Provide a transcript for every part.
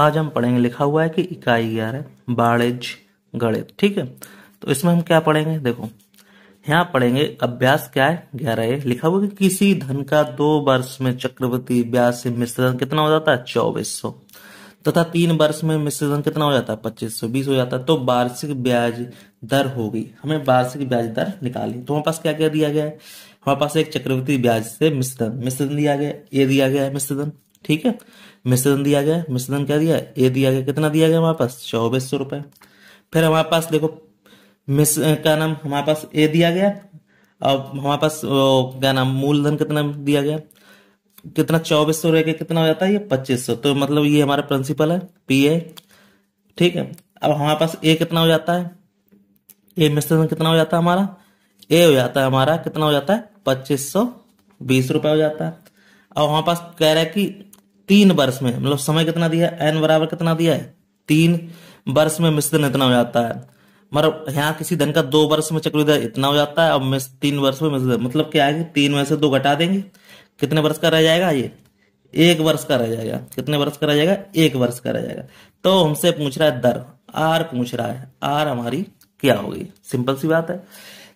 आज हम पढ़ेंगे लिखा हुआ है कि इकाई ग्यारह वाणिज्य गणित ठीक है तो इसमें हम क्या पढ़ेंगे देखो यहाँ पढ़ेंगे अभ्यास क्या है ग्यारह लिखा हुआ कि किसी धन का दो वर्ष में चक्रवर्ती ब्याज से मिश्रधन कितना हो जाता है चौबीस सौ तथा तीन वर्ष में मिश्रधन कितना हो जाता है पच्चीस सौ बीस हो जाता है तो वार्षिक ब्याज दर होगी हमें वार्षिक ब्याज दर निकाली तो हमारे पास क्या क्या दिया गया है हमारे पास एक चक्रवर्ती ब्याज से मिश्रण मिश्रधन दिया गया ये दिया गया है मिश्रधन ठीक है मिश्रण दिया गया मिश्रण क्या दिया ए दिया गया कितना दिया गया हमारे पास चौबीस सौ रुपए फिर हमारे पास देखो मिस क्या नाम हमारे पास ए दिया गया अब हमारे पास क्या नाम मूलधन कितना दिया गया कितना चौबीस सौ रह कितना हो जाता है ये पच्चीस सौ तो मतलब ये हमारा प्रिंसिपल है पी ए ठीक है अब हमारे पास ए कितना हो जाता है ए मिश्रण कितना हो जाता है हमारा ए हो जाता है हमारा कितना हो जाता है पच्चीस सौ बीस रुपये हो जाता है अब हमारे पास कह रहा है कि तीन वर्ष में मतलब समय कितना दिया है एन बराबर कितना दिया है तीन वर्ष में मिश्रण इतना हो जाता है मतलब यहाँ किसी धन का दो वर्ष में चक्र इतना हो जाता है और तीन वर्ष में मतलब क्या है तीन में से दो घटा देंगे कितने वर्ष का रह जाएगा ये एक वर्ष का रह जाएगा कितने वर्ष का रह जाएगा एक वर्ष का रह जाएगा तो हमसे पूछ रहा है दर आर पूछ रहा है आर हमारी क्या होगी सिंपल सी बात है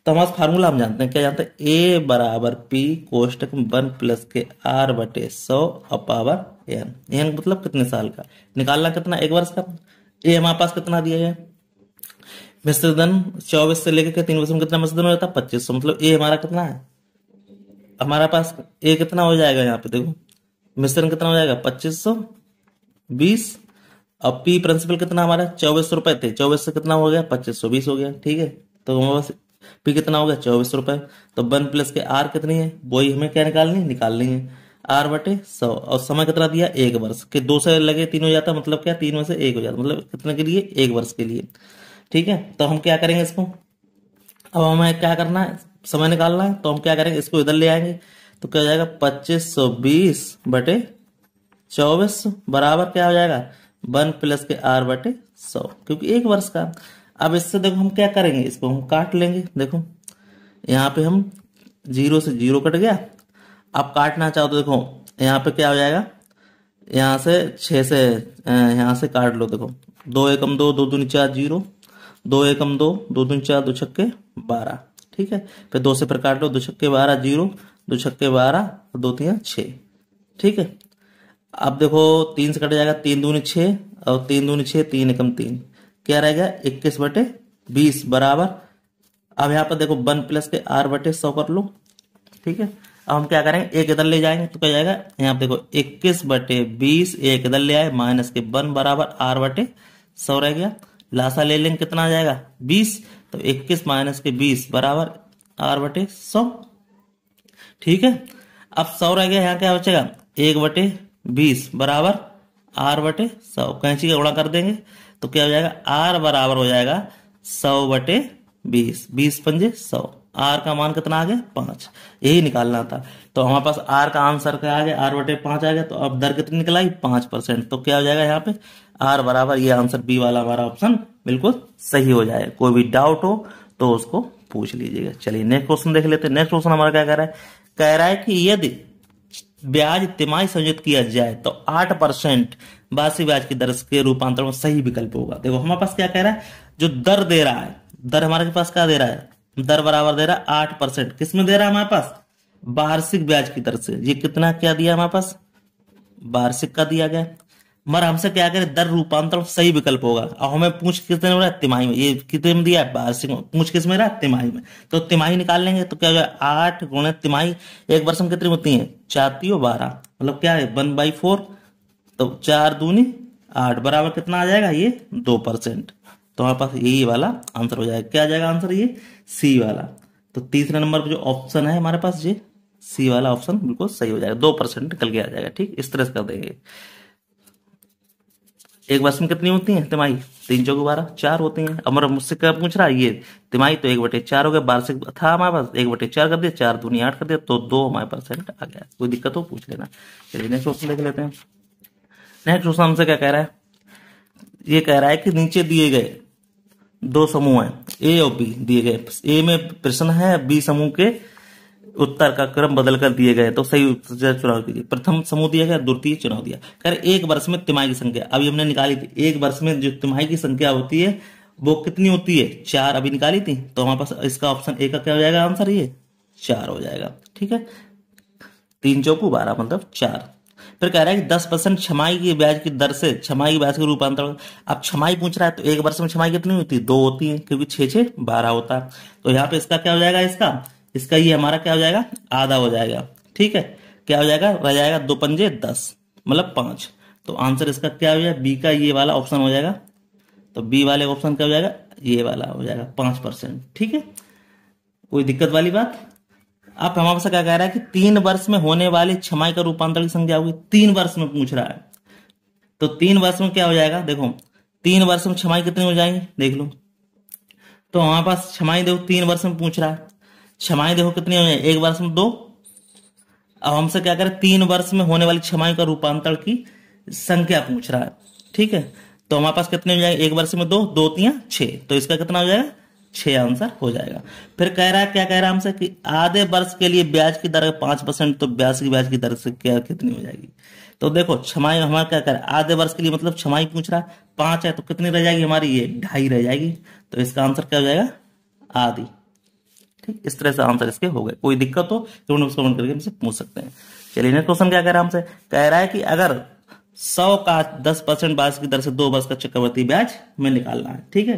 तो हमारा फार्मूला हम जानते हैं क्या जानते हैं ए बराबर पी कोष्टक वन प्लस के आर बटे सौ अपावर एन एन मतलब कितने साल का निकालना कितना एक वर्ष का ए हमारे पास कितना दिया है मिश्रधन चौबीस से लेकर के तीन वर्ष में कितना मिश्रधन हो जाता है पच्चीस सौ मतलब ए हमारा कितना है हमारा पास ए कितना हो जाएगा यहाँ पे देखो मिश्रण कितना हो जाएगा पच्चीस सौ बीस और पी प्रिंसिपल कितना हमारा चौबीस सौ रुपए थे चौबीस से कितना हो गया पच्चीस सौ बीस हो गया ठीक है तो हमारे पास पी कितना हो गया चौबीस रुपए तो वन प्लस के आर कितनी है वही हमें क्या निकालनी है निकालनी है आर बटे सौ और समय कितना दिया एक वर्ष के दो से लगे तीन हो जाता मतलब क्या तीन में से एक हो जाता मतलब कितने के लिए एक वर्ष के लिए ठीक है तो हम क्या करेंगे इसको अब हमें क्या करना है समय निकालना है तो हम क्या करेंगे इसको इधर ले आएंगे तो क्या हो जाएगा पच्चीस सौ बीस बटे चौबीस बराबर क्या हो जाएगा वन प्लस के आर बटे सौ क्योंकि एक वर्ष का अब इससे देखो हम क्या करेंगे इसको हम काट लेंगे देखो यहाँ पे हम जीरो से जीरो कट गया अब काटना चाहो तो देखो यहाँ पे क्या हो जाएगा यहाँ से छः से यहाँ से काट लो देखो दो एकम दो दो दून चार जीरो दो एकम दो दो दून चार दो छक्के बारह ठीक है फिर दो से फिर काट लो दो छक्के बारह जीरो दो छक्के बारह दो तीन छः ठीक है अब देखो तीन से कट जाएगा तीन दूनी छः और तीन दूनी छः तीन एकम तीन क्या रहेगा इक्कीस बटे बीस बराबर अब यहाँ पर देखो वन प्लस के आर बटे सौ कर लो ठीक है अब हम क्या करेंगे एक इधर ले जाएंगे तो क्या जाएगा यहाँ पर देखो इक्कीस बटे बीस एक इधर ले आए माइनस के वन बराबर आर बटे सौ रह गया लासा ले लेंगे कितना आ जाएगा बीस तो इक्कीस माइनस के बीस बराबर आर बटे सौ ठीक है अब सौ रह गया यहाँ क्या बचेगा एक बटे बीस बराबर आर बटे सौ कैंची का गुणा कर देंगे तो क्या हो जाएगा आर बराबर हो जाएगा सौ बटे बीस बीस पंजे सौ आर का मान कितना आ गया पांच यही निकालना था तो हमारे पास आर का आंसर क्या आ गया आर बटे पांच आ गया तो अब दर कितनी निकलाई पांच परसेंट तो क्या हो जाएगा यहाँ पे आर बराबर ये आंसर बी वाला हमारा ऑप्शन बिल्कुल सही हो जाएगा कोई भी डाउट हो तो उसको पूछ लीजिएगा चलिए नेक्स्ट क्वेश्चन देख लेते नेक्स्ट क्वेश्चन हमारा क्या कह रहा है कह रहा है कि यदि ब्याज तिमाही संयुक्त किया जाए तो आठ परसेंट वार्षिक ब्याज की दर के रूपांतरण सही विकल्प होगा देखो हमारे पास क्या कह रहा है जो दर दे रहा है दर हमारे पास क्या दे रहा है दर बराबर दे रहा है आठ परसेंट किसमें दे रहा है हमारे पास वार्षिक ब्याज की दर से ये कितना क्या दिया हमारे पास वार्षिक का दिया गया मगर हमसे क्या करें दर रूपांतरण सही विकल्प होगा और हमें पूछ कितने में रहा तिमाही में ये कितने में दिया है वार्षिक में पूछ किस में रहा तिमाही में तो तिमाही निकाल लेंगे तो क्या होगा आठ गुणे तिमाही एक वर्ष में कितनी होती है चाती और बारह मतलब क्या है वन बाई फोर तो चार दूनी आठ बराबर कितना आ जाएगा ये दो परसेंट तो हमारे पास यही वाला आंसर हो जाएगा क्या आ जाएगा आंसर ये सी वाला तो तीसरे नंबर पर जो ऑप्शन है हमारे पास ये सी वाला ऑप्शन बिल्कुल सही हो जाएगा दो परसेंट निकल के आ जाएगा ठीक इस तरह से कर देंगे एक वर्ष में कितनी होती हैं तिमाही तीन चौक बारह चार होती हैं अमर मुझसे क्या पूछ रहा है ये तिमाही तो एक बटे चार हो गया वार्षिक था हमारे पास एक बटे चार कर दिया चार दूनी आठ कर दिया तो दो हमारे परसेंट आ गया कोई दिक्कत हो पूछ लेना चलिए नेक्स्ट क्वेश्चन देख लेते हैं नेक्स्ट क्वेश्चन हमसे क्या कह रहा है ये कह रहा है कि नीचे दिए गए दो समूह हैं ए और बी दिए गए ए में प्रश्न है बी समूह के उत्तर का क्रम बदल कर दिए गए तो सही उत्तर चुनाव कीजिए प्रथम समूह दिया गया द्वितीय चुनाव दिया कर एक वर्ष में तिमाही की संख्या अभी हमने निकाली थी एक वर्ष में जो तिमाही की संख्या होती है वो कितनी होती है चार अभी निकाली थी तो हमारे पास इसका ऑप्शन ए का क्या हो जाएगा आंसर ये चार हो जाएगा ठीक है तीन चौकू बारह मतलब चार फिर कह रहा है कि दस परसेंट छमाई की ब्याज की दर से छमाई की ब्याज के रूपांतरण अब छमाई पूछ रहा है तो एक वर्ष में छमाई कितनी होती है दो होती है क्योंकि छह छह बारह होता है तो यहाँ पे इसका क्या हो जाएगा इसका इसका ये हमारा क्या हो जाएगा आधा हो जाएगा ठीक है क्या हो जाएगा रह जाएगा दो पंजे दस मतलब पांच तो आंसर इसका क्या हो जाएगा बी का ये वाला ऑप्शन हो जाएगा तो बी वाले ऑप्शन क्या हो जाएगा ये वाला हो जाएगा पांच परसेंट ठीक है कोई दिक्कत वाली बात आप हमारे से क्या कह रहा है कि तीन वर्ष में होने वाली क्षमाई का रूपांतरण की संख्या होगी तीन वर्ष में पूछ रहा है तो तीन वर्ष में क्या हो जाएगा देखो तीन वर्ष में क्षमाई कितनी हो जाएंगी देख लो तो हमारे पास क्षमाई देखो तीन वर्ष में पूछ रहा है क्षमाएं देखो कितनी हुई एक वर्ष में दो अब हमसे क्या करें तीन वर्ष में होने वाली क्षमाएं का रूपांतरण की संख्या पूछ रहा है ठीक है तो हमारे पास कितने हो जाएंगे एक वर्ष में दो दो तीन छः तो इसका कितना हो जाएगा छह आंसर हो जाएगा फिर कह रहा है क्या कह रहा है हमसे कि आधे वर्ष के लिए ब्याज की दर पांच परसेंट तो ब्याज की ब्याज की दर से क्या कितनी हो जाएगी तो देखो क्षमाई हमारा क्या कर आधे वर्ष के लिए मतलब क्षमाई पूछ रहा है पांच है तो कितनी रह जाएगी हमारी ये ढाई रह जाएगी तो इसका आंसर क्या हो जाएगा आधी ठीक इस तरह से आंसर इसके हो गए कोई दिक्कत हो तो उन्हें कमेंट करके हमसे पूछ सकते हैं चलिए नेक्स्ट क्वेश्चन क्या कह रहा है हमसे कह रहा है कि अगर सौ का दस परसेंट ब्याज की दर से दो बस का चक्रवर्ती ब्याज में निकालना है ठीक है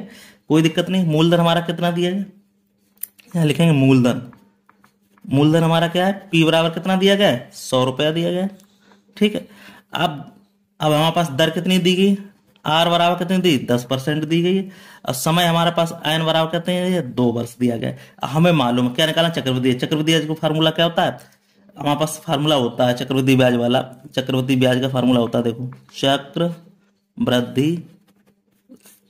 कोई दिक्कत नहीं मूलधन हमारा कितना दिया है यहां लिखेंगे मूलधन मूलधन हमारा क्या है पी बराबर कितना दिया गया है सौ रुपया दिया गया ठीक है अब अब हमारे पास दर कितनी दी गई आर बराबर कितनी दी दस परसेंट दी गई है और समय हमारे पास एन बराबर कहते हैं दो वर्ष दिया गया हमें मालूम है क्या निकालना चक्रवृद्धि चक्रवृद्धि ब्याज का फार्मूला क्या होता है हमारे पास फार्मूला होता है चक्रवृद्धि ब्याज वाला चक्रवृद्धि ब्याज का फार्मूला होता है देखो चक्र वृद्धि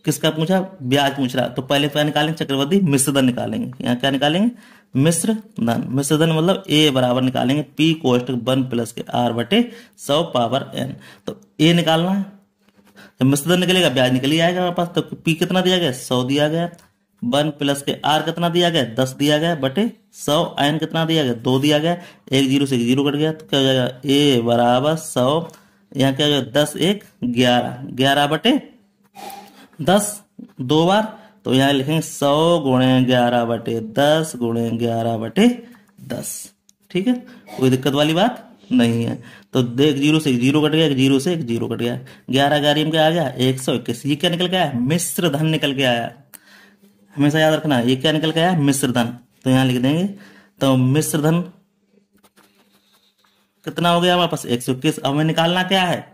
किसका पूछा ब्याज पूछ रहा तो पहले क्या निकालेंगे चक्रवृद्धि मिश्र धन निकालेंगे यहाँ क्या निकालेंगे मिश्र धन मिश्र धन मतलब ए बराबर निकालेंगे पी कोष्ट वन प्लस के आर बटे सौ पावर एन तो ए निकालना है जब मिश्र निकलेगा ब्याज निकल ही आएगा हमारे पास तो पी कितना दिया गया सौ दिया गया वन प्लस के आर कितना दिया गया दस दिया गया बटे सौ एन कितना दिया गया दो दिया गया एक जीरो से एक जीरो कट गया तो क्या हो जाएगा ए बराबर सौ यहाँ क्या हो जाएगा दस एक ग्यारह ग्यारह बटे दस दो बार तो यहाँ लिखेंगे सौ गुणे ग्यारह बटे दस गुणे ग्यारह बटे दस ठीक है कोई दिक्कत वाली बात नहीं है तो एक जीरो से एक जीरो कट गया एक जीरो से एक जीरो कट गया ग्यारह ग्यारह में क्या आ गया एक सौ इक्कीस ये क्या निकल के आया मिश्र धन निकल के आया हमेशा याद रखना ये क्या निकल के आया मिश्र धन तो यहां लिख देंगे तो मिश्र धन कितना हो गया हमारे पास एक सौ इक्कीस अब हमें निकालना क्या है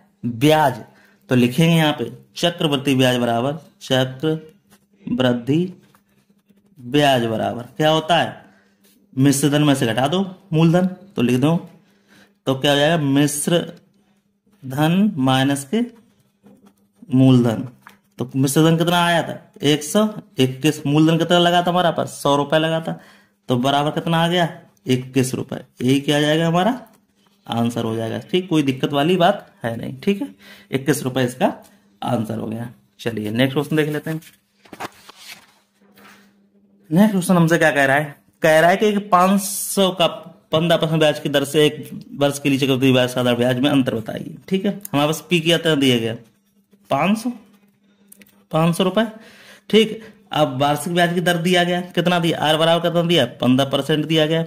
ब्याज तो लिखेंगे यहां पे चक्रवृद्धि ब्याज बराबर चक्र वृद्धि ब्याज बराबर क्या होता है मिश्र धन में से घटा दो मूलधन तो लिख दो तो क्या हो जाएगा मिश्र धन माइनस के मूलधन तो मिश्र धन कितना आया था एक सौ इक्कीस मूलधन कितना लगा था हमारा पास सौ रुपए लगा था तो बराबर कितना आ गया इक्कीस रुपए यही क्या जाएगा हमारा आंसर हो जाएगा ठीक कोई दिक्कत वाली बात है नहीं ठीक है इक्कीस रुपए इसका आंसर हो गया चलिए नेक्स्ट क्वेश्चन देख लेते हैं नेक्स्ट क्वेश्चन हमसे क्या कह रहा है कह रहा है कि पांच सौ का पंद्रह परसेंट ब्याज की दर से एक वर्ष के लिए चक्रवृद्धि ब्याज साधारण ब्याज में अंतर बताइए ठीक है हमारे पास पी किया तरह दिया गया पाँच सौ पाँच सौ रुपये ठीक अब वार्षिक ब्याज की दर दिया गया कितना दिया आर बराबर कितना दिया पंद्रह परसेंट दिया गया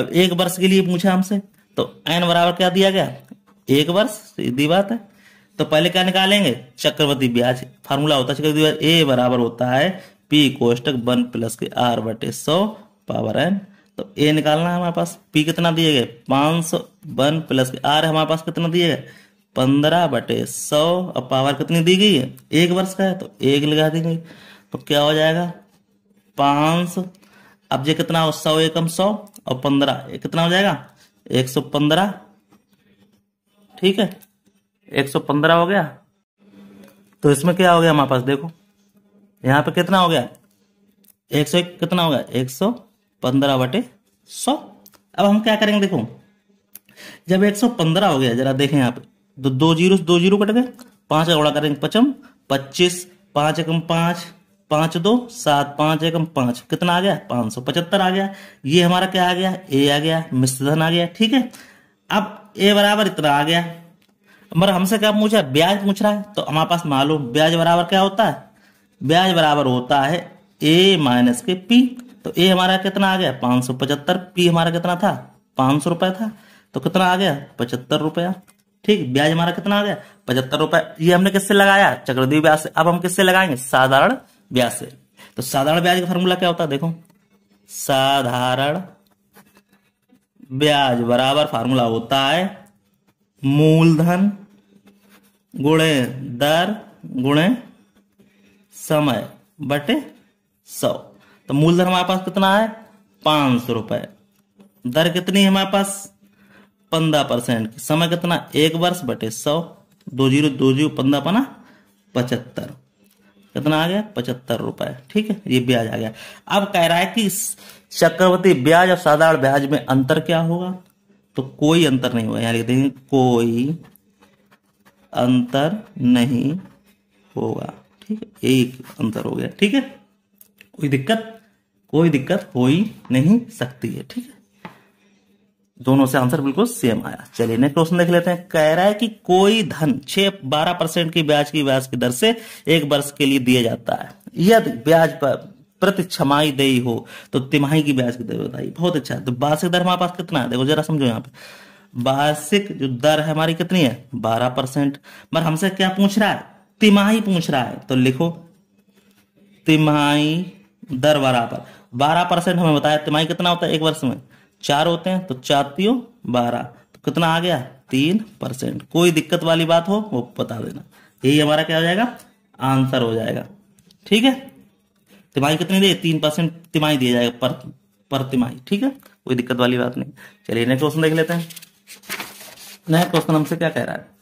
अब एक वर्ष के लिए पूछा हमसे तो एन बराबर क्या दिया गया एक वर्ष सीधी बात है तो पहले क्या निकालेंगे चक्रवर्ती ब्याज फार्मूला होता है चक्रवर्ती ब्याज ए बराबर होता है पी कोष्टक वन प्लस के आर बटे सौ पावर एन तो ए निकालना है हमारे पास पी कितना दिए गए पांच सौ वन प्लस आर हमारे पास कितना दिए गए पंद्रह बटे सौ अब पावर कितनी दी गई है एक वर्ष का है तो एक लगा दी गई तो क्या हो जाएगा पांच अब ये कितना हो सौ एकम सौ और पंद्रह कितना हो जाएगा एक सौ पंद्रह ठीक है एक सौ पंद्रह हो गया तो इसमें क्या हो गया हमारे पास देखो यहां पे कितना हो गया एक सौ कितना हो गया एक सौ पंद्रह बटे सौ अब हम क्या करेंगे देखो जब एक सौ पंद्रह हो गया जरा देखें आप पे तो दो जीरो दो जीरो कट गए पांच का गुणा करेंगे पचम पच्चीस पांच एकम पांच पांच दो सात पांच एकम पांच कितना आ गया पांच सौ पचहत्तर आ गया ये हमारा क्या आ गया ए आ गया मिश्रधन आ गया ठीक है अब ए बराबर इतना आ गया मगर हमसे क्या पूछा ब्याज पूछ रहा है तो हमारे पास मालूम ब्याज बराबर क्या होता है ब्याज बराबर होता है ए माइनस के पी तो ए हमारा कितना आ गया पांच सौ पचहत्तर पी हमारा कितना था पांच सौ रुपया था तो कितना आ गया पचहत्तर रुपया ठीक ब्याज हमारा कितना आ गया पचहत्तर रुपया ये हमने किससे लगाया चक्रधीव ब्याज से अब हम किससे लगाएंगे साधारण ब्याज से तो साधारण ब्याज का फॉर्मूला क्या होता है देखो साधारण ब्याज बराबर फार्मूला होता है मूलधन गुणे दर गुणे समय बटे सौ तो मूलधन हमारे पास कितना है पांच सौ रुपए दर कितनी है हमारे पास पंद्रह परसेंट की समय कितना एक वर्ष बटे सौ दो जीरो दो जीरो पंद्रह पना पचहत्तर कितना आ गया पचहत्तर रुपए ठीक है ये ब्याज आ गया अब कह रहा है कि चक्रवर्ती ब्याज और साधारण ब्याज में अंतर क्या होगा तो कोई अंतर नहीं होगा यहां लिख देंगे कोई अंतर नहीं होगा ठीक है एक अंतर हो गया ठीक है कोई दिक्कत कोई दिक्कत हो ही नहीं सकती है ठीक है दोनों से आंसर बिल्कुल सेम आया चलिए नेक्स्ट क्वेश्चन देख लेते हैं कह रहा है कि कोई धन छह बारह परसेंट की ब्याज की ब्याज की दर से एक वर्ष के लिए दिया जाता है यदि ब्याज पर प्रति छमाई देई हो तो तिमाही की ब्याज की दर बताइए बहुत अच्छा तो वार्षिक दर हमारे पास कितना है देखो जरा समझो यहाँ पे वार्षिक जो दर है हमारी कितनी है बारह परसेंट मगर हमसे क्या पूछ रहा है तिमाही पूछ रहा है तो लिखो तिमाही दर बराबर बारह परसेंट हमें बताया तिमाही कितना होता है एक वर्ष में चार होते हैं तो चातियों बारह तो कितना आ गया तीन परसेंट कोई दिक्कत वाली बात हो वो बता देना यही हमारा क्या हो जाएगा आंसर हो जाएगा ठीक है तिमाही कितनी दे तीन परसेंट तिमाही दिया जाएगा पर पर तिमाही ठीक है कोई दिक्कत वाली बात नहीं चलिए नेक्स्ट क्वेश्चन देख लेते हैं नेक्स्ट क्वेश्चन हमसे क्या कह रहा है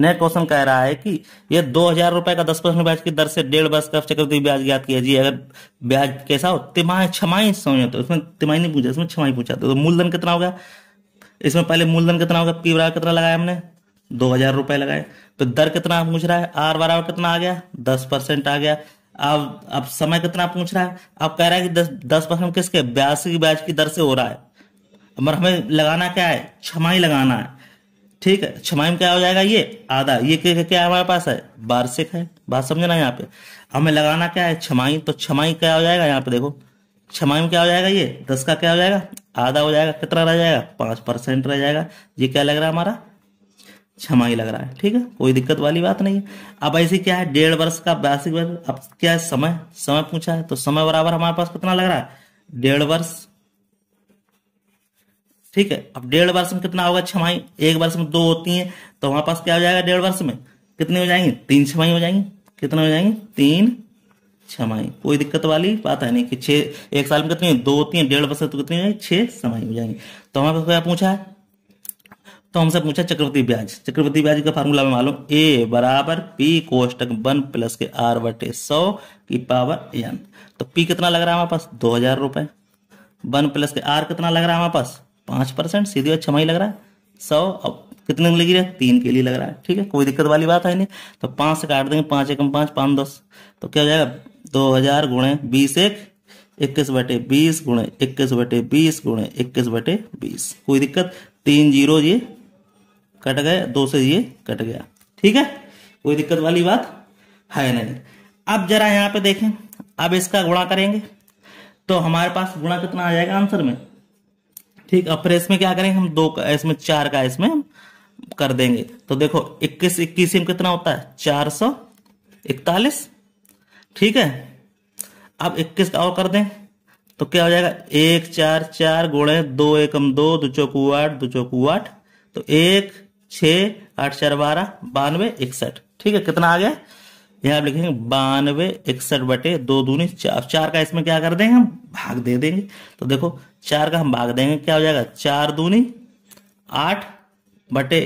नेक्स्ट क्वेश्चन कह रहा है कि ये दो हजार रुपए का दस परसेंट ब्याज की दर से डेढ़ वर्ष का चक्रवृद्धि ब्याज ज्ञात किया जी अगर ब्याज कैसा हो तिमाही छमाही समझो तो इसमें तिमाही नहीं पूछा इसमें छमाही पूछा तो मूलधन कितना होगा इसमें पहले मूलधन कितना होगा पी बराबर कितना लगाया हमने दो हजार रुपए लगाए तो दर कितना पूछ रहा है आर बराबर कितना आ गया दस परसेंट आ गया अब अब समय कितना पूछ रहा है अब कह रहा है कि दस दस परसेंट किसके ब्याज की ब्याज की दर से हो रहा है मगर हमें लगाना क्या है छमाही लगाना है ठीक है क्षमा में क्या हो जाएगा ये आधा ये क्या, क्या हमारे पास है वार्षिक है बात समझना यहाँ पे हमें लगाना क्या है क्षमाई तो क्षमाई क्या हो जाएगा यहाँ पे देखो क्षमा में क्या हो जाएगा ये दस का क्या हो जाएगा आधा हो जाएगा कितना रह जाएगा पांच परसेंट रह जाएगा ये क्या लग रहा है हमारा क्षमा लग रहा है ठीक है कोई दिक्कत वाली बात नहीं है अब ऐसे क्या है डेढ़ वर्ष का वार्षिक अब क्या है समय समय पूछा है तो समय बराबर हमारे पास कितना लग रहा है डेढ़ वर्ष ठीक है अब डेढ़ वर्ष में कितना होगा छमाही एक वर्ष में दो होती है तो हमारे पास क्या हो जाएगा डेढ़ वर्ष में कितनी हो जाएंगी तीन छमाही हो जाएंगी कितने हो जाएंगी तीन छमाही कोई दिक्कत वाली बात है नहीं कि छह एक साल में कितनी दो होती है डेढ़ वर्ष तो कितनी हो समाई हो जाएंगी तो हमारे पास क्या पूछा है तो हमसे पूछा चक्रवर्ती ब्याज चक्रवर्ती ब्याज का फॉर्मूला में मालूम ए बराबर पी कोष्टक वन प्लस के आर बटे सौ की पावर एन तो पी कितना लग रहा है हमारे पास दो हजार रुपए वन प्लस के आर कितना लग रहा है हमारे पास पाँच परसेंट सीधे और छमाही लग रहा है सौ अब कितने लग रही है तीन के लिए लग रहा है ठीक है कोई दिक्कत वाली बात है नहीं तो पाँच से काट देंगे पाँच एकम पाँच पाँच दस तो क्या हो जाएगा दो हजार गुणे बीस एक इक्कीस बटे बीस गुणे इक्कीस बटे बीस गुणे इक्कीस बटे बीस कोई दिक्कत तीन जीरो ये कट गए दो से ये कट गया ठीक है कोई दिक्कत वाली बात है नहीं अब जरा यहाँ पे देखें अब इसका गुणा करेंगे तो हमारे पास गुणा कितना आ जाएगा आंसर में ठीक अब फिर इसमें क्या करेंगे हम दो का इसमें चार का इसमें हम कर देंगे तो देखो इक्कीस इक्कीस में कितना होता है चार सौ इकतालीस ठीक है अब इक्कीस का और कर दें तो क्या हो जाएगा एक चार चार गुणे दो एकम दो दो चौकू आठ दो चौकू आठ तो एक छ आठ चार बारह बानवे इकसठ ठीक है कितना आ गया यहां पर लिखेंगे बानवे इकसठ बटे दो दूनी चार चार का इसमें क्या कर देंगे हम भाग दे देंगे तो देखो चार का हम भाग देंगे क्या हो जाएगा चार दूनी आठ बटे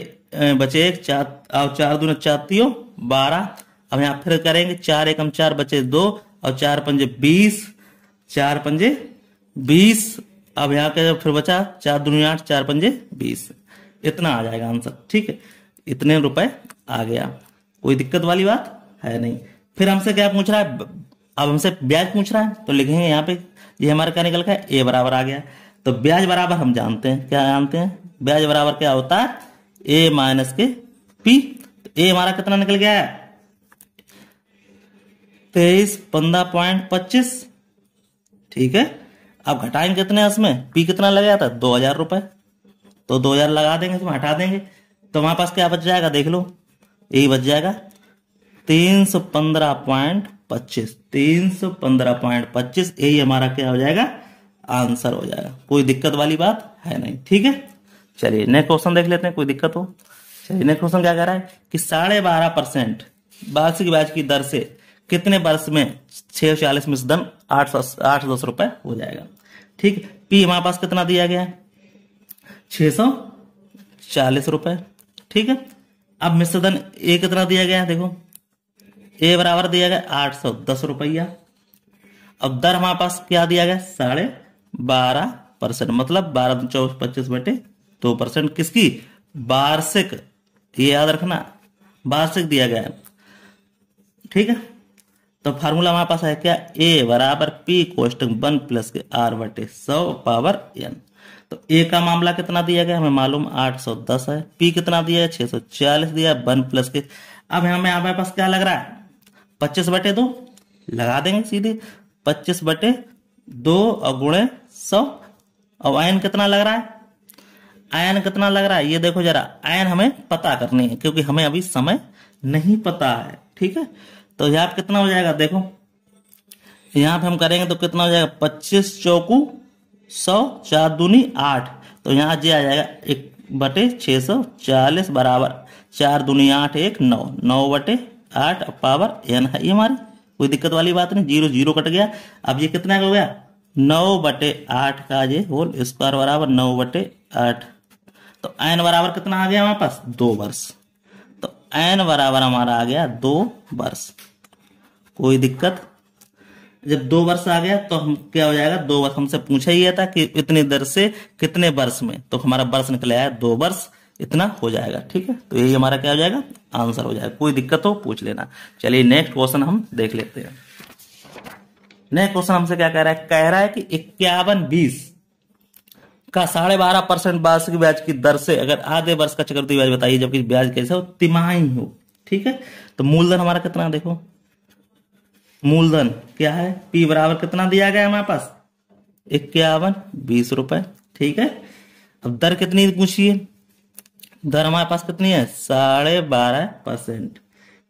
बचे एक चार और चार दूना चातियों बारह अब यहाँ फिर करेंगे चार एकम चार बचे दो और चार पंजे बीस चार पंजे बीस अब यहाँ के फिर बचा चार दूनी आठ चार पंजे बीस इतना आ जाएगा आंसर ठीक है इतने रुपए आ गया कोई दिक्कत वाली बात है नहीं फिर हमसे क्या पूछ रहा है अब हमसे ब्याज पूछ रहा है तो लिखेंगे यहाँ पे ये हमारा क्या निकल गया ए बराबर आ गया तो ब्याज बराबर हम जानते हैं क्या जानते हैं ब्याज बराबर क्या होता है ए माइनस के पी तो ए हमारा कितना निकल गया है तेईस पंद्रह पॉइंट पच्चीस ठीक है अब घटाएंगे कितने इसमें पी कितना लगाया था दो हजार रुपए तो दो हजार लगा देंगे इसमें हटा देंगे तो हमारे पास क्या बच जाएगा देख लो यही बच जाएगा तीन सौ पंद्रह पॉइंट पच्चीस तीन सौ पंद्रह पॉइंट पच्चीस यही हमारा क्या हो जाएगा आंसर हो जाएगा कोई दिक्कत वाली बात है नहीं ठीक है चलिए नेक्स्ट क्वेश्चन देख लेते हैं कोई दिक्कत हो चलिए नेक्स्ट क्वेश्चन क्या कह रहा है कि साढ़े बारह परसेंट वार्षिक ब्याज की दर से कितने वर्ष में छह चालीस मिस धन आठ सौ आठ सौ दस रुपए हो जाएगा ठीक पी हमारे पास कितना दिया गया है छह सौ चालीस रुपए ठीक है अब मिश्रधन ए कितना दिया गया है देखो ए बराबर दिया गया आठ सौ दस रुपया अब दर हमारे पास क्या दिया गया साढ़े बारह परसेंट मतलब बारह चौबीस पच्चीस बटे दो परसेंट किसकी वार्षिक ये याद रखना वार्षिक दिया गया है ठीक है तो फार्मूला हमारे पास है क्या ए बराबर पी कोष्टक वन प्लस के आर बटे सौ पावर एन तो ए का मामला कितना दिया गया हमें मालूम 810 है पी कितना दिया है 640 दिया वन प्लस के अब हमें हमारे पास क्या लग रहा है पच्चीस बटे दो लगा देंगे सीधे पच्चीस बटे दो और गुणे सौ और आयन कितना लग रहा है आयन कितना लग रहा है ये देखो जरा आयन हमें पता करनी है क्योंकि हमें अभी समय नहीं पता है ठीक है तो यहाँ पे कितना हो जाएगा देखो यहाँ पे हम करेंगे तो कितना हो जाएगा पच्चीस चौकू सौ चार दूनी आठ तो यहाँ जी आ जाएगा एक बटे छः सौ चालीस बराबर चार दूनी आठ एक नौ नौ बटे आठ पावर एन है ये हमारी कोई दिक्कत वाली बात नहीं जीरो जीरो कट गया अब ये कितना हो गया नौ बटे आठ का ये होल स्क्वायर बराबर नौ बटे आठ तो एन बराबर कितना आ गया हमारे पास दो वर्ष तो एन बराबर हमारा आ गया दो वर्ष कोई दिक्कत जब दो वर्ष आ गया तो हम क्या हो जाएगा दो वर्ष हमसे पूछा ही था कि इतनी दर से कितने वर्ष में तो हमारा वर्ष निकल आया दो वर्ष इतना हो जाएगा ठीक है तो यही हमारा क्या हो जाएगा आंसर हो जाएगा कोई दिक्कत हो पूछ लेना चलिए नेक्स्ट क्वेश्चन हम देख लेते हैं नेक्स्ट क्वेश्चन हमसे क्या कह रहा है कह रहा है कि इक्यावन बीस का साढ़े बारह परसेंट वार्षिक ब्याज की दर से अगर आधे वर्ष का चक्रवृद्धि ब्याज बताइए जबकि ब्याज कैसे हो तिमाही हो ठीक है तो मूलधन हमारा कितना देखो मूलधन क्या है पी बराबर कितना दिया गया हमारे पास इक्यावन बीस रुपए ठीक है अब दर कितनी पूछिए दर हमारे पास कितनी है साढ़े बारह परसेंट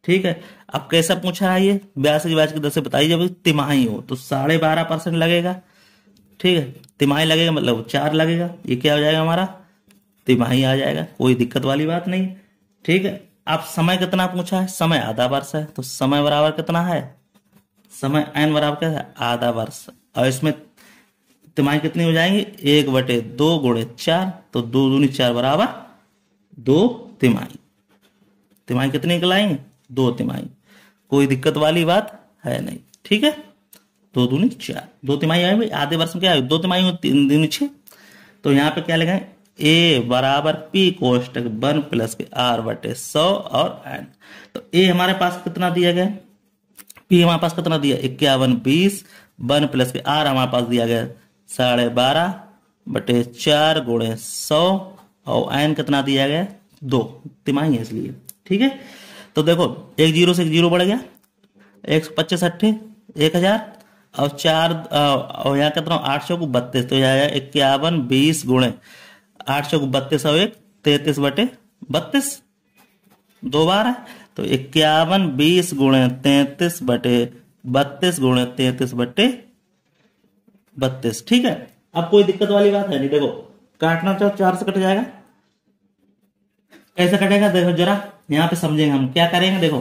ठीक है अब कैसा पूछा है ये ब्याज की ब्याज की दर से बताइए जब तिमाही हो तो साढ़े बारह परसेंट लगेगा ठीक है तिमाही लगेगा मतलब चार लगेगा ये क्या हो जाएगा हमारा तिमाही आ जाएगा कोई दिक्कत वाली बात नहीं ठीक है अब समय कितना पूछा है समय आधा वर्ष है तो समय बराबर कितना है समय एन बराबर क्या है आधा वर्ष और इसमें तिमाही कितनी हो जाएंगी एक बटे दो गुणे चार तो दो दूनी चार बराबर दो तिमाही तिमाही कितने निकल आएंगे दो तिमाही कोई दिक्कत वाली बात है नहीं ठीक है दो दूनी चार दो तिमाही आए भाई आधे वर्ष में क्या दो तिमाही हो तीन दिन छे तो यहाँ पे क्या लगाए ए बराबर पी कोष्टक वन प्लस के आर बटे सौ और एन तो ए हमारे पास कितना दिया गया पी हमारे पास कितना दिया इक्यावन बीस वन प्लस के आर हमारे पास दिया गया साढ़े बारह बटे चार गुणे सौ और एन कितना दिया गया दो तिमाही है इसलिए ठीक है तो देखो एक जीरो से एक जीरो बढ़ गया एक सौ पच्चीस अट्ठे एक हजार और चार और यहाँ कितना आठ सौ को बत्तीस तो यहाँ इक्यावन बीस गुणे आठ सौ को बत्तीस और एक तैतीस बटे बत्तीस दो बार है तो इक्यावन बीस गुणे तैतीस बटे बत्तीस गुणे तैतीस बटे बत्तीस ठीक है अब कोई दिक्कत वाली बात है नहीं देखो काटना चाहो चार से कट जाएगा कैसे कटेगा देखो जरा यहाँ पे समझेंगे हम क्या करेंगे देखो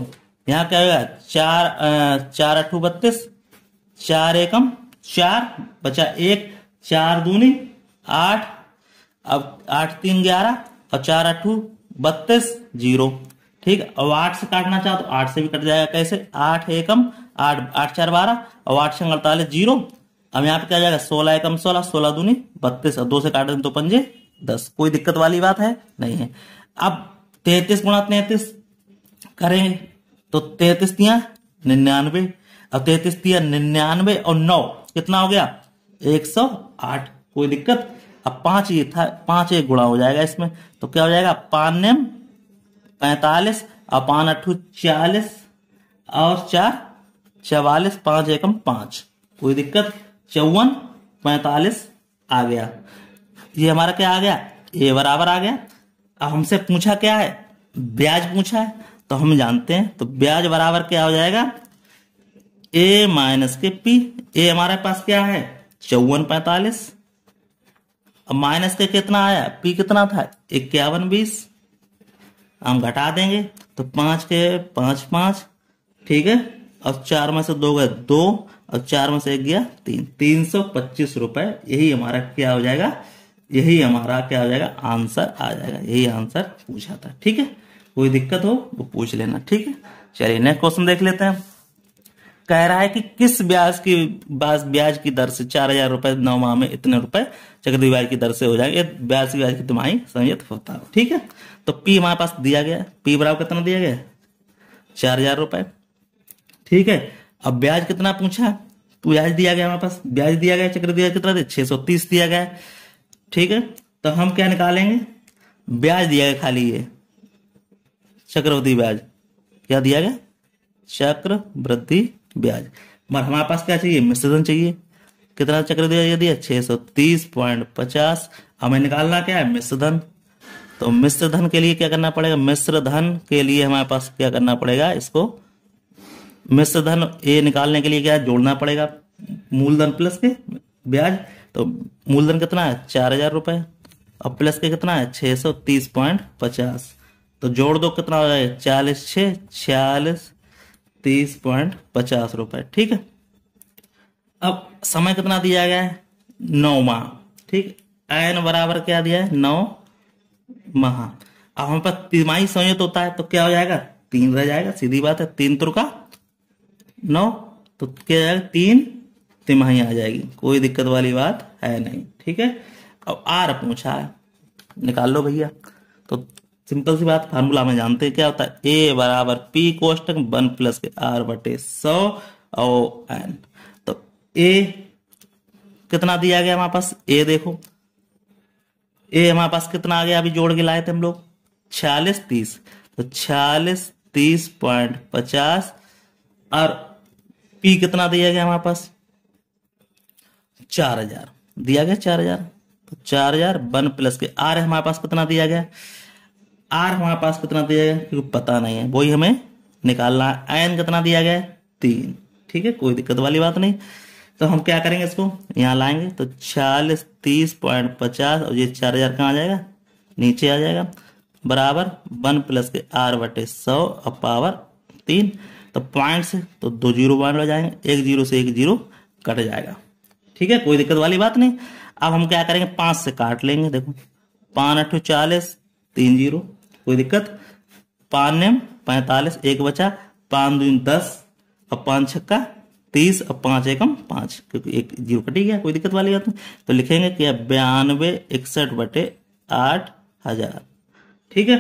यहाँ क्या होगा चार चार अठू बत्तीस चार एकम चार बचा एक चार दूनी आठ अब आठ तीन ग्यारह और चार अठू बत्तीस जीरो ठीक अब आठ से काटना चाहो तो आठ से भी कट जाएगा कैसे आठ एकम आठ आठ चार बारह और आठ से अड़तालीस जीरो अब यहाँ पे क्या जाएगा सोलह एकम सोलह सोलह दूनी बत्तीस और दो से काट तो पंजे दस कोई दिक्कत वाली बात है नहीं है अब तैतीस गुणा तैतीस करेंगे तो तैतीस दिया निन्यानवे अब तैतीस दिया निन्यानवे और नौ कितना हो गया एक सौ आठ कोई दिक्कत अब पांच ये था पांच एक गुणा हो जाएगा इसमें तो क्या हो जाएगा पान पैतालीस और पान अठू चालीस और चार चवालीस पांच एकम पांच कोई दिक्कत चौवन पैतालीस आ गया ये हमारा क्या आ गया ए बराबर आ गया अब हमसे पूछा क्या है ब्याज पूछा है तो हम जानते हैं तो ब्याज बराबर क्या हो जाएगा ए माइनस के पी ए हमारे पास क्या है चौवन पैंतालीस अब माइनस के कितना आया पी कितना था इक्यावन बीस हम घटा देंगे तो पांच के पांच पांच ठीक है और चार में से दो गए दो और चार में से एक गया तीन तीन सौ पच्चीस रुपए यही हमारा क्या हो जाएगा यही हमारा क्या आ जाएगा आंसर आ जाएगा यही आंसर पूछा था ठीक है कोई दिक्कत हो वो तो पूछ लेना ठीक है चलिए नेक्स्ट क्वेश्चन देख लेते हैं कह रहा है कि किस ब्याज की ब्याज ब्याज की दर से चार हजार रुपए नौ माह में इतने रुपए चक्रवृद्धि की दर से हो जाएंगे ब्याज ब्याज की तुम्हारी संयत होता हो ठीक है तो पी हमारे पास दिया गया पी बराबर कितना दिया गया चार हजार रुपए ठीक है अब ब्याज कितना पूछा ब्याज दिया गया हमारे पास ब्याज दिया गया चक्रवृद्धि कितना छह सौ तीस दिया गया ठीक है तो हम क्या निकालेंगे ब्याज दिया गया खाली ये चक्रवृद्धि ब्याज क्या दिया गया चक्रवृद्धि ब्याज मगर हमारे पास क्या चाहिए मिश्रधन चाहिए कितना चक्र दिया दिया छह सौ तीस पॉइंट पचास हमें निकालना क्या है मिश्र धन तो मिश्र धन के लिए क्या करना पड़ेगा मिश्र धन के लिए हमारे पास क्या करना पड़ेगा इसको मिश्र धन ये निकालने के लिए क्या जोड़ना पड़ेगा मूलधन प्लस के ब्याज तो मूलधन कितना है चार हजार रुपये अब प्लस के कितना है छः सौ तीस पॉइंट पचास तो जोड़ दो कितना हो चालीस छः छियालीस तीस पॉइंट पचास रुपये ठीक है अब समय कितना दिया गया है नौ माह ठीक एन बराबर क्या दिया है नौ माह अब हमारे पास तिमाही संयुक्त होता है तो क्या हो जाएगा तीन रह जाएगा सीधी बात है तीन तुर का नौ तो क्या जाएगा तीन तिमाही आ जाएगी कोई दिक्कत वाली बात है नहीं ठीक है अब आर पूछा है निकाल लो भैया तो सिंपल सी बात फार्मूला में जानते हैं क्या होता है ए बराबर पी कोष्टक वन प्लस के आर बटे सौ ओ एन तो ए कितना दिया गया हमारे पास ए देखो ए हमारे पास कितना आ गया अभी जोड़ के लाए थे हम लोग छियालीस तीस तो छियालीस तीस पॉइंट पचास और पी कितना दिया गया हमारे पास चार हजार दिया गया चार हजार तो चार हजार वन प्लस के आर हमारे पास कितना दिया गया आर हमारे पास कितना दिया गया क्योंकि पता नहीं है वही हमें निकालना है एन कितना दिया गया तीन ठीक है कोई दिक्कत वाली बात नहीं तो हम क्या करेंगे इसको यहाँ लाएंगे तो चालीस तीस पॉइंट पचास और ये चार हजार कहाँ आ जाएगा नीचे आ जाएगा बराबर वन प्लस के आर बटे सौ और पावर तीन तो पॉइंट से तो दो जीरो पॉइंट हो जाएंगे एक जीरो से एक जीरो कट जाएगा ठीक है कोई दिक्कत वाली बात नहीं अब हम क्या करेंगे पांच से काट लेंगे देखो पान अठ चालीस तीन जीरो कोई दिक्कत पान ने पैंतालीस एक बचा पान दून दस और पाँच छक्का तीस और पांच एकम पांच क्योंकि एक जीरो कटी गया कोई दिक्कत वाली बात नहीं तो लिखेंगे कि बयानवे इकसठ बटे आठ हजार ठीक है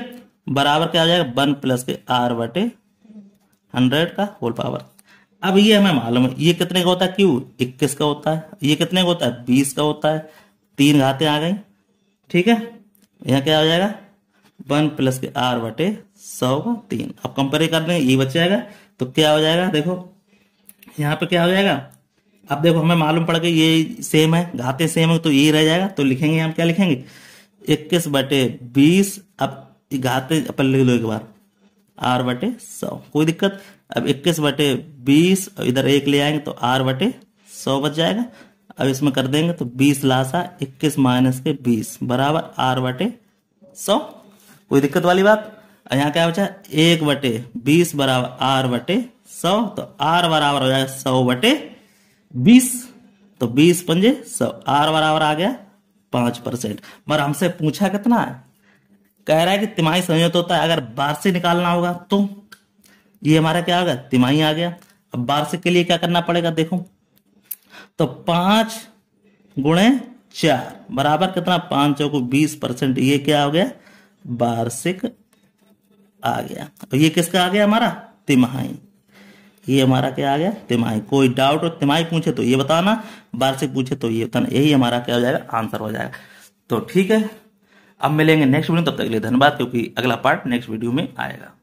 बराबर क्या हो जाएगा वन प्लस के आर बटे हंड्रेड का होल पावर अब ये हमें मालूम है ये कितने का होता है क्यू इक्कीस का होता है ये कितने का होता है बीस का होता है तीन घाते आ गई ठीक है यहाँ क्या हो जाएगा वन प्लस के आर बटे सौ का तीन अब कंपेयर कर देंगे ये बच जाएगा तो क्या हो जाएगा देखो यहाँ पे क्या हो जाएगा अब देखो हमें मालूम पड़ गया ये सेम है घाते सेम है तो ये रह जाएगा तो लिखेंगे हम क्या लिखेंगे इक्कीस बटे बीस अब घाते अपन लिख लो एक बार आर बटे सौ कोई दिक्कत अब 21 बटे बीस इधर एक ले आएंगे तो आर बटे सौ बच जाएगा अब इसमें कर देंगे तो 20 लाशा 21 माइनस के 20 बराबर आर बटे सौ कोई दिक्कत वाली बात यहाँ क्या बचा एक बटे बीस बराबर आर बटे सौ तो आर बराबर हो जाएगा सौ बटे बीस तो बीस पंजे सौ आर बराबर आ गया पांच परसेंट मगर हमसे पूछा कितना है कह रहा है कि तिमाही संयुक्त होता है अगर बार से निकालना होगा तो ये हमारा क्या गया तिमाही आ गया अब वार्षिक के लिए क्या करना पड़ेगा देखो तो पांच गुणे चार बराबर कितना पांच सौ को बीस परसेंट ये क्या हो गया वार्षिक आ गया और ये किसका आ गया हमारा तिमाही ये हमारा क्या आ गया तिमाही कोई डाउट और तिमाही पूछे तो ये बताना वार्षिक पूछे तो ये बताना यही हमारा क्या हो जाएगा आंसर हो जाएगा तो ठीक है अब मिलेंगे नेक्स्ट वीडियो तब तक के लिए धन्यवाद क्योंकि अगला पार्ट नेक्स्ट वीडियो में आएगा